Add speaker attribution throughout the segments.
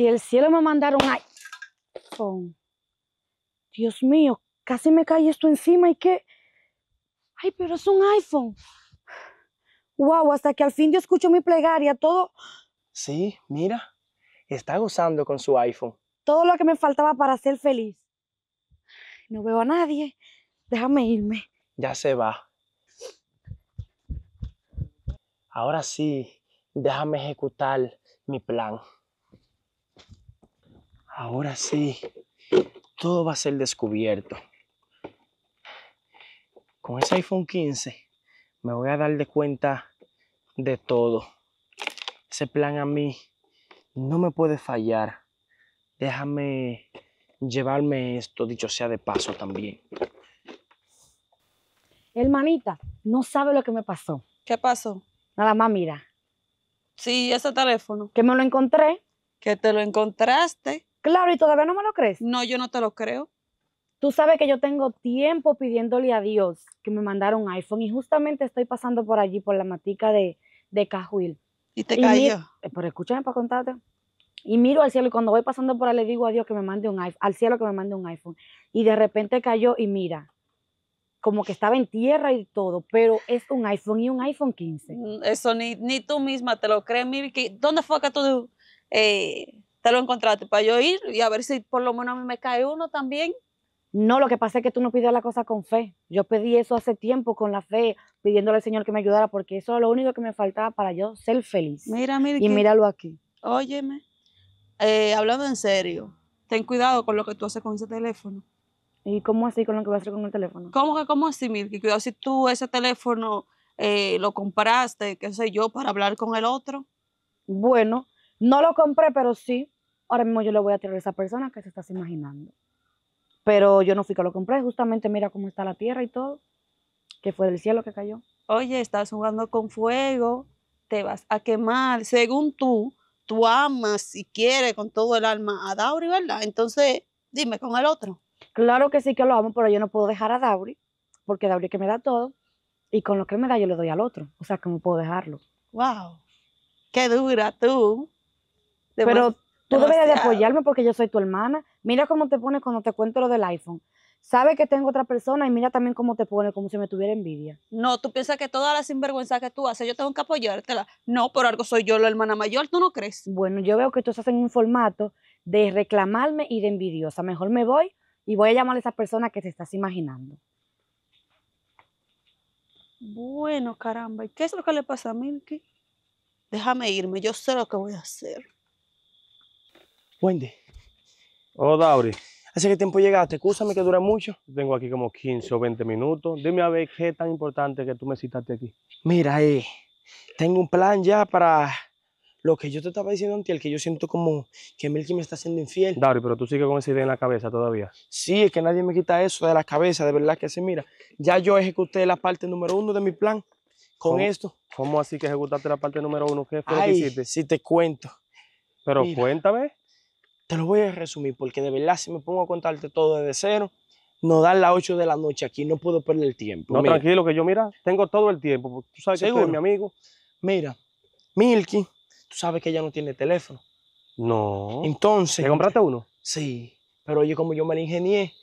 Speaker 1: si el cielo me mandara un iPhone. Dios mío, casi me cae esto encima y qué. Ay, pero es un iPhone. Wow, hasta que al fin yo escucho mi plegaria, todo...
Speaker 2: Sí, mira, está gozando con su iPhone.
Speaker 1: Todo lo que me faltaba para ser feliz. No veo a nadie. Déjame irme.
Speaker 2: Ya se va. Ahora sí, déjame ejecutar mi plan. Ahora sí, todo va a ser descubierto. Con ese iPhone 15 me voy a dar de cuenta de todo. Ese plan a mí no me puede fallar. Déjame llevarme esto, dicho sea de paso también.
Speaker 1: Hermanita, no sabe lo que me pasó. ¿Qué pasó?
Speaker 3: Nada más mira. Sí, ese teléfono. Que me lo encontré. Que te lo encontraste. Claro, y todavía no me lo crees. No, yo no te lo creo. Tú sabes que yo tengo
Speaker 1: tiempo pidiéndole a Dios que me mandara un iPhone y justamente estoy pasando por allí, por la matica de, de Cajuil. Y te cayó. Eh, pero escúchame para contarte. Y miro al cielo y cuando voy pasando por ahí le digo a Dios que me mande un iPhone, al cielo que me mande un iPhone. Y de repente cayó y mira, como que estaba en tierra y todo, pero es un iPhone y un iPhone 15.
Speaker 3: Mm, eso ni, tú misma te lo crees, mira ¿Dónde fue que tú eh, te lo encontraste para yo ir y a ver si por lo menos a mí me cae uno también.
Speaker 1: No, lo que pasa es que tú no pides la cosa con fe. Yo pedí eso hace tiempo con la fe, pidiéndole al Señor que me ayudara, porque eso es
Speaker 3: lo único que me faltaba para yo ser feliz. Mira, Mirki. Y míralo aquí. Óyeme, eh, hablando en serio, ten cuidado con lo que tú haces con ese teléfono. ¿Y cómo así con lo que voy a hacer con el teléfono? ¿Cómo que cómo así, que Cuidado si tú ese teléfono eh, lo compraste, qué sé yo, para hablar con el otro. Bueno,
Speaker 1: no lo compré, pero sí. Ahora mismo yo le voy a tirar a esa persona que se estás imaginando. Pero yo no fui que lo compré,
Speaker 3: justamente mira cómo está la tierra y todo, que fue del cielo que cayó. Oye, estás jugando con fuego, te vas a quemar. Según tú, tú amas y quieres con todo el alma a Dauri, ¿verdad? Entonces, dime con el otro. Claro que sí que lo amo, pero yo
Speaker 1: no puedo dejar a Dauri, porque Dauri que me da todo, y con lo que me da yo le doy al otro. O sea, ¿cómo puedo dejarlo.
Speaker 3: ¡Wow! ¡Qué dura tú! Pero tú deberías de apoyarme
Speaker 1: porque yo soy tu hermana. Mira cómo te pones cuando te cuento lo del iPhone. Sabe que tengo otra persona y mira también cómo te pone, como si me tuviera envidia.
Speaker 3: No, tú piensas que todas las sinvergüenzas que tú haces, yo tengo que apoyártela. No, por algo soy yo la hermana mayor, ¿tú no crees?
Speaker 1: Bueno, yo veo que tú estás en un formato de reclamarme y de envidiosa. Mejor me voy y voy a llamar a esa persona que te estás
Speaker 3: imaginando. Bueno, caramba, ¿y qué es lo que le pasa a Milky? Déjame irme, yo sé lo que voy a hacer.
Speaker 4: Wendy. Hola, oh, Dauri. ¿Hace qué tiempo llegaste? Escúchame que dura mucho. Tengo aquí como 15 o 20 minutos. Dime a ver qué tan importante que tú me citaste aquí. Mira, eh, tengo un plan ya para lo que yo te estaba diciendo antes, el que yo siento como
Speaker 2: que Melky me está haciendo infiel. Dauri, pero tú sigues con esa idea en la cabeza todavía. Sí, es que nadie me quita eso de la cabeza, de verdad que se mira. Ya yo ejecuté la parte número uno de mi plan con esto. ¿Cómo así que ejecutaste la parte número uno? ¿Qué fue lo que hiciste? Si te cuento. Pero cuéntame. Te lo voy a resumir porque de verdad si me pongo a contarte todo desde cero, no da las
Speaker 4: 8 de la noche aquí, no puedo perder el tiempo. No, tranquilo, que yo mira, tengo todo el tiempo, tú sabes que tú eres mi amigo.
Speaker 2: Mira, Milky, tú sabes que ella no tiene teléfono.
Speaker 4: No.
Speaker 2: Entonces. ¿Te compraste uno? Sí, pero oye, como yo me la ingenié,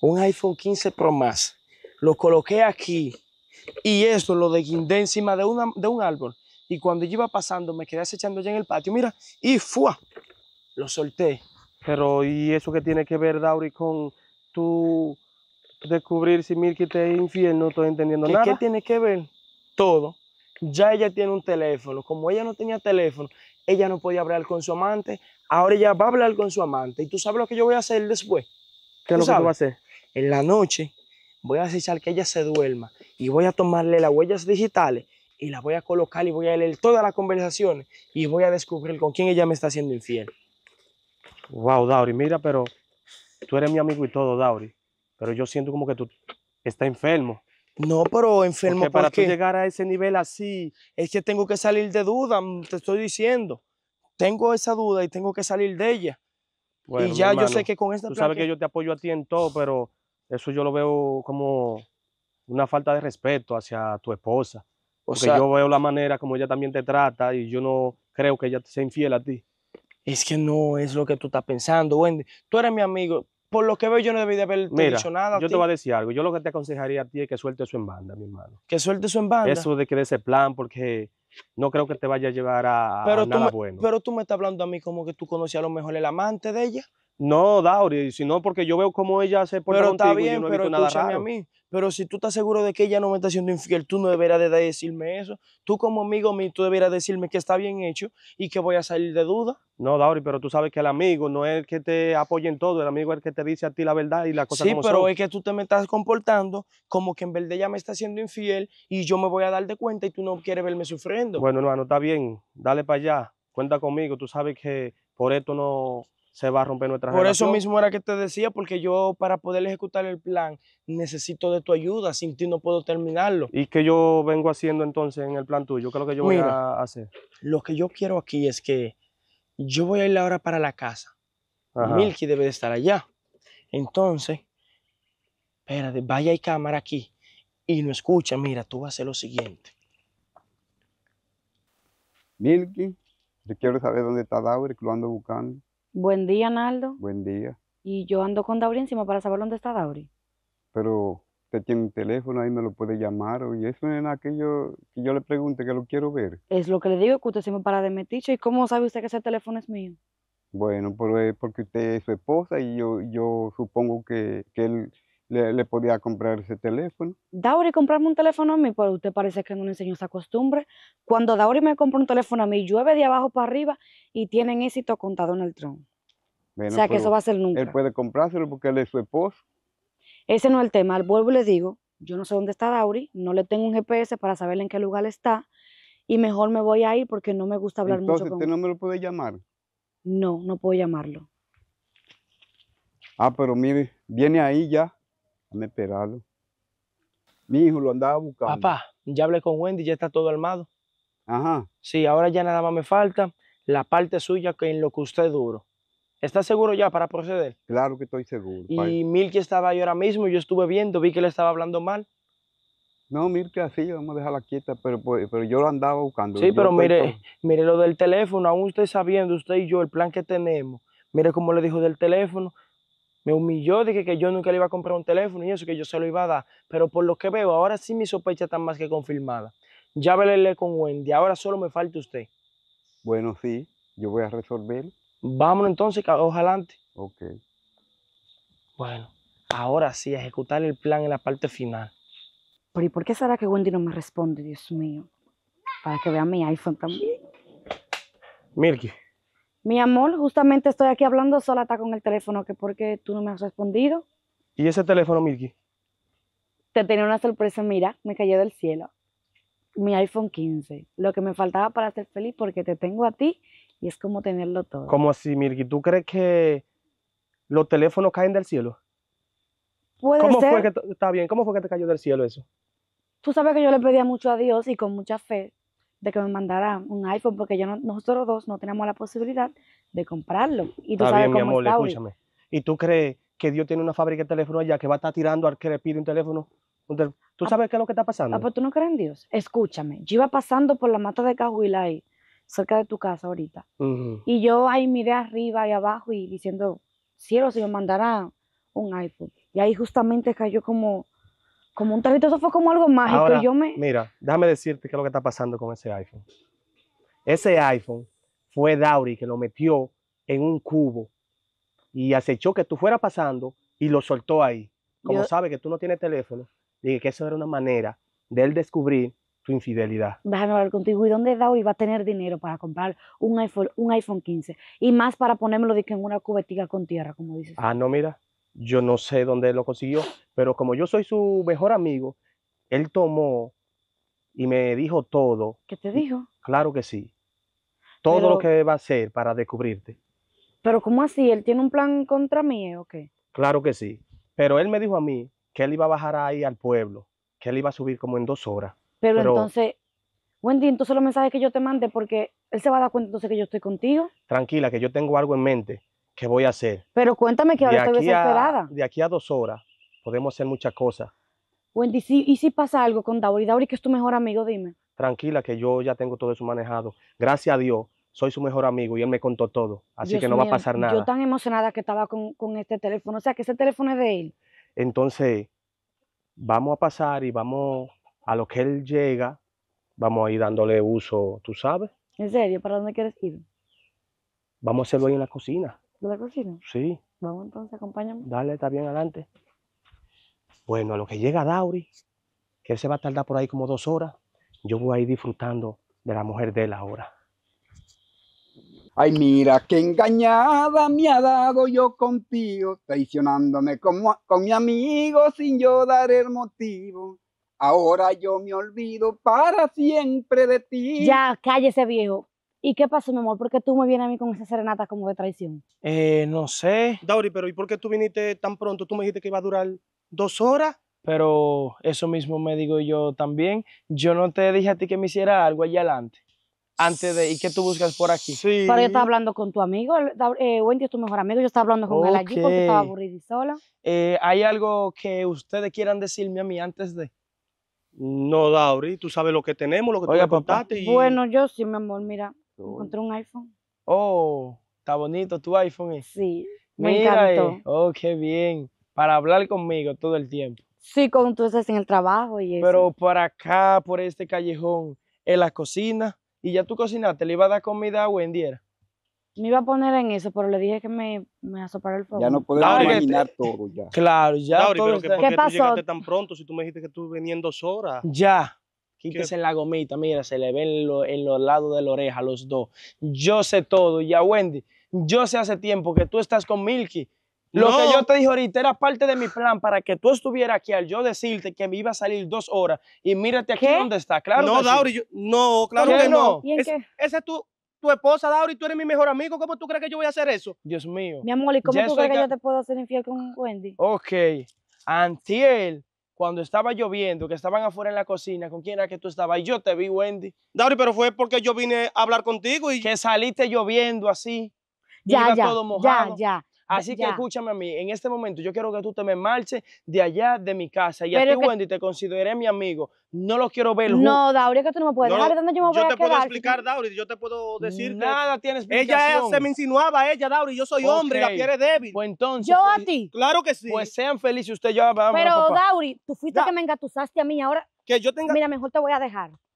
Speaker 2: un iPhone 15 Pro Max, lo coloqué aquí y eso lo de encima de, de un árbol. Y cuando yo iba pasando, me quedé acechando ya en el patio, mira, y ¡fua! lo
Speaker 4: solté. Pero, ¿y eso que tiene que ver, Dauri, con tú descubrir si Milky te es infiel? No estoy entendiendo nada. ¿Qué tiene que ver? Todo. Ya
Speaker 2: ella tiene un teléfono. Como ella no tenía teléfono, ella no podía hablar con su amante. Ahora ella va a hablar con su amante. ¿Y tú sabes lo que yo voy a hacer después? ¿Qué es lo que tú vas a hacer? En la noche voy a hacer que ella se duerma y voy a tomarle las huellas digitales y las voy a colocar y voy a leer todas las conversaciones y voy a descubrir con quién ella me está haciendo infiel.
Speaker 4: Wow, Dauri, mira, pero tú eres mi amigo y todo, Dauri. Pero yo siento como que tú estás enfermo. No, pero enfermo porque para llegar a ese nivel así,
Speaker 2: es que tengo que salir de duda, mm, te estoy diciendo. Tengo esa duda y tengo que salir de
Speaker 4: ella. y ya yo sé que con esta Tú sabes que yo te apoyo a ti en todo, pero eso yo lo veo como una falta de respeto hacia tu esposa. porque yo veo la manera como ella también te trata y yo no creo que ella sea infiel a ti es que no es lo que tú estás pensando, Wendy. Tú eres mi amigo. Por lo que veo, yo no debí de haberte dicho nada. yo te voy a decir algo. Yo lo que te aconsejaría a ti es que suelte su en banda, mi hermano. Que suelte su en banda. Eso de que de ese plan, porque no creo que te vaya a llevar a, nada bueno.
Speaker 2: Pero tú me estás hablando a mí como que tú conocías a lo mejor
Speaker 4: el amante de ella. No, Dauri, sino porque yo veo cómo ella se pone contigo está bien, y yo no he nada a mí.
Speaker 2: Pero si tú estás seguro de que ella no me está siendo infiel, tú no deberías de decirme eso. Tú como amigo mío, tú deberías decirme que está bien hecho y que voy a salir de duda. No, Dauri, pero tú sabes que el
Speaker 4: amigo no es el que te apoya en todo. El amigo es el que te dice a ti la verdad y la cosa como Sí, pero es
Speaker 2: que tú te me estás comportando como que en verdad ella me está siendo infiel y yo me voy a dar de cuenta y tú no quieres verme
Speaker 4: sufriendo. Bueno, hermano, está bien. Dale para allá. Cuenta conmigo. Tú sabes que por esto no se va a romper nuestra Por eso
Speaker 2: mismo era que te decía, porque yo para poder ejecutar el plan necesito de tu ayuda, sin ti no puedo terminarlo.
Speaker 4: ¿Y qué yo vengo haciendo entonces en el plan tuyo?
Speaker 2: ¿Qué es lo que yo voy a hacer? Lo que yo quiero aquí es que yo voy a ir ahora para la casa. Milky debe de estar allá. Entonces, espérate, vaya y cámara aquí y no escucha. Mira, tú vas a hacer lo siguiente.
Speaker 5: Milky, yo quiero saber dónde está Dauer, que lo ando buscando.
Speaker 1: Buen día, Naldo. Buen día. Y yo ando con Dauri encima para saber dónde está Dauri.
Speaker 5: Pero usted tiene un teléfono, ahí me lo puede llamar. Y eso es nada que yo, le pregunte, que lo quiero ver.
Speaker 1: Es lo que le digo, que usted se me para de metiche. ¿Y cómo sabe usted que ese teléfono es mío?
Speaker 5: Bueno, porque usted es su esposa y yo, yo supongo que, que él le, podía comprar ese teléfono.
Speaker 1: Dauri, comprarme un teléfono a mí, pero pues, usted parece que no le enseñó esa costumbre. Cuando Dauri me compra un teléfono a mí, llueve de abajo para arriba y tienen éxito contado en el tron.
Speaker 5: o sea que eso va a ser nunca. Él puede comprárselo porque él es su esposo.
Speaker 1: Ese no es el tema. Al vuelvo y le digo, yo no sé dónde está Dauri, no le tengo un GPS para saber en qué lugar está y mejor me voy a ir porque no me gusta hablar mucho con ¿Usted
Speaker 5: no me lo puede llamar?
Speaker 1: No, no puedo llamarlo.
Speaker 5: Ah, pero mire, viene ahí ya. Déjame esperarlo. Mi hijo lo andaba buscando.
Speaker 2: Papá, ya hablé con Wendy, ya está todo armado. Ajá. Sí, ahora ya nada más me falta la parte suya que en lo que usted duro. ¿Está seguro ya para proceder?
Speaker 5: Claro que estoy seguro. Y
Speaker 2: Milky estaba ahí ahora mismo, yo estuve viendo, vi que le estaba hablando mal.
Speaker 5: No, Milky, así, vamos a dejarla quieta, pero, pues, pero yo lo andaba buscando. Sí, pero mire,
Speaker 2: mire lo del teléfono, aún usted sabiendo, usted y yo, el plan que tenemos. Mire cómo le dijo del teléfono, me humilló, dije que yo nunca le iba a comprar un teléfono y eso, que yo se lo iba a dar. Pero por lo que veo, ahora sí mi sospecha está más que confirmada. Ya velele con Wendy, ahora solo me falta usted.
Speaker 5: Bueno, sí, yo voy a resolver. Vámonos entonces,
Speaker 1: ojalá antes.
Speaker 5: Ok.
Speaker 2: Bueno, ahora sí, ejecutar el plan en la parte final.
Speaker 1: Pero ¿y por qué será que Wendy no me responde, Dios mío? Para que vea mi iPhone también. Mirky. Mi amor, justamente estoy aquí hablando sola, está con el teléfono, que porque tú no me has respondido.
Speaker 4: ¿Y ese teléfono, Milky?
Speaker 1: Te tenía una sorpresa, mira, me cayó del cielo. Mi iPhone 15, lo que me faltaba para ser feliz porque te tengo a ti y es como tenerlo todo. ¿Cómo
Speaker 4: así, Milky? ¿Tú crees que los teléfonos caen del cielo?
Speaker 1: Puede ser?
Speaker 4: está bien, ¿cómo fue que te cayó del cielo eso?
Speaker 1: Tú sabes que yo le pedía mucho a Dios y con mucha fe de que me mandara un iPhone, porque yo no, nosotros dos no tenemos la posibilidad de comprarlo. Y tú sabes cómo mi
Speaker 4: ¿Y tú crees que Dios tiene una fábrica de teléfonos allá que va a estar tirando al que le pide un teléfono? ¿Tú ah, sabes qué es lo que está pasando? Ah, pero pues
Speaker 1: tú no crees en Dios. Escúchame, yo iba pasando por la mata de Cahuila cerca de tu casa ahorita. Y yo ahí miré arriba y abajo y diciendo, cielo, si me mandara un iPhone. Y ahí justamente cayó como como un tarrito, eso fue como algo mágico. yo me...
Speaker 4: Mira, déjame decirte qué es lo que está pasando con ese iPhone. Ese iPhone fue Dauri que lo metió en un cubo y acechó que tú fueras pasando y lo soltó ahí. Como sabe que tú no tienes teléfono, dije que eso era una manera de él descubrir tu infidelidad.
Speaker 1: Déjame hablar contigo. ¿Y dónde Dauri va a tener dinero para comprar un iPhone, un iPhone 15? Y más para ponérmelo en una cubetica con tierra, como dices.
Speaker 4: Ah, no, mira. Yo no sé dónde lo consiguió, pero como yo soy su mejor amigo, él tomó y me dijo todo. ¿Qué te dijo? Claro que sí. Todo lo que va a hacer para descubrirte.
Speaker 1: Pero ¿cómo así? ¿Él tiene un plan contra mí o qué?
Speaker 4: Claro que sí. Pero él me dijo a mí que él iba a bajar ahí al pueblo, que él iba a subir como en dos horas. Pero, pero entonces,
Speaker 1: Wendy, entonces los mensajes que yo te mande, porque él se va a dar cuenta entonces que yo estoy contigo.
Speaker 4: Tranquila, que yo tengo algo en mente. ¿Qué voy a hacer?
Speaker 1: Pero cuéntame que ahora estoy desesperada.
Speaker 4: de aquí a dos horas podemos hacer muchas cosas.
Speaker 1: Wendy, ¿y si pasa algo con Dauri? Dauri, que es tu mejor amigo, dime.
Speaker 4: Tranquila, que yo ya tengo todo eso manejado. Gracias a Dios, soy su mejor amigo y él me contó todo. Así que no va a pasar nada. Yo tan
Speaker 1: emocionada que estaba con, con este teléfono. O sea, que ese teléfono es de él.
Speaker 4: Entonces, vamos a pasar y vamos a lo que él llega, vamos a ir dándole uso, tú sabes.
Speaker 1: ¿En serio? ¿Para dónde quieres ir?
Speaker 4: Vamos a hacerlo ahí en la cocina. ¿Lo la Sí.
Speaker 1: Vamos entonces, acompáñame. Dale, está bien, adelante.
Speaker 4: Bueno, a lo que llega Dauri, que él se va a tardar por ahí como dos horas, yo voy a ir disfrutando de la mujer de él ahora.
Speaker 5: Ay, mira qué engañada me ha dado yo contigo, traicionándome con mi amigo sin yo dar el motivo. Ahora yo me olvido para siempre de ti.
Speaker 1: Ya, cállese, viejo. ¿Y qué pasó, mi amor? ¿Por qué tú me vienes a mí con esa serenata como de traición?
Speaker 4: Eh, no sé. Dauri, pero ¿y por qué tú viniste tan pronto? Tú me dijiste que iba a durar dos horas.
Speaker 2: Pero eso mismo me digo yo también. Yo no te dije a ti que me hiciera algo allá adelante. Antes de, ¿y qué tú buscas por aquí? Sí. Pero yo estaba
Speaker 1: hablando con tu amigo, eh, Wendy es tu mejor amigo, yo estaba hablando con él allí porque estaba aburrida y sola.
Speaker 2: Eh, ¿Hay algo que ustedes quieran decirme a mí antes de...?
Speaker 4: No, Dauri, tú sabes lo que tenemos, lo que tú me
Speaker 2: Bueno,
Speaker 1: yo sí, mi amor, mira, Encontré un iPhone.
Speaker 4: Oh, está bonito tu iPhone.
Speaker 2: es. Eh. Sí,
Speaker 1: me Mira, eh. encantó.
Speaker 2: Oh, qué bien. Para hablar conmigo todo el tiempo.
Speaker 1: Sí, con estás en el trabajo y eso. Pero
Speaker 2: para acá, por este callejón, en la cocina. ¿Y ya tú cocinaste? ¿Le iba a dar comida a Wendy? Era?
Speaker 1: Me iba a poner en eso, pero le dije que me, me asopara el fuego. Ya no puedes
Speaker 2: imaginar eh, todo ya. Claro, ya todo pero ¿Qué tú pasó? llegaste
Speaker 4: tan pronto si tú me dijiste que tú venías en dos horas?
Speaker 2: Ya. Quítese en la gomita, mira, se le ven en los lados de la oreja los dos. Yo sé todo, ya Wendy, yo sé hace tiempo que tú estás con Milky. Lo que yo te dije ahorita era parte de mi plan para que tú estuvieras aquí al yo decirte que me iba a salir dos horas y mírate aquí donde está, claro. No, Dauri, no, claro que no.
Speaker 4: esa es tu, esposa, Dauri, tú eres mi mejor amigo. ¿Cómo tú crees que yo voy a hacer eso?
Speaker 2: Dios mío. Mi amor, ¿y cómo tú crees que yo te
Speaker 1: puedo hacer infiel con Wendy?
Speaker 2: Ok. Antiel, cuando estaba lloviendo, que estaban afuera en la cocina, ¿con quién era que tú estabas? Y yo te vi, Wendy. Dauri, pero fue porque yo vine a hablar contigo y... Que saliste lloviendo así.
Speaker 1: Ya, ya, ya, ya.
Speaker 2: Así que escúchame a mí, en este momento yo quiero que tú te me marches de allá de mi casa y a ti, Wendy, te consideré mi amigo. No lo quiero ver. No,
Speaker 1: Dauri, es que tú no me puedes no, dejar. ¿Dónde yo me voy a yo te puedo
Speaker 2: explicar,
Speaker 4: Dauri, yo te puedo decir Nada Tienes.
Speaker 2: tiene explicación. Ella se me insinuaba, ella, Dauri, yo soy hombre la quiere débil. Pues entonces. Yo a pues, ti. Claro que sí. Pues sean felices usted yo. Pero,
Speaker 1: Dauri, tú fuiste que me engatusaste a mí ahora. Que yo tenga... Mira, mejor te voy a dejar.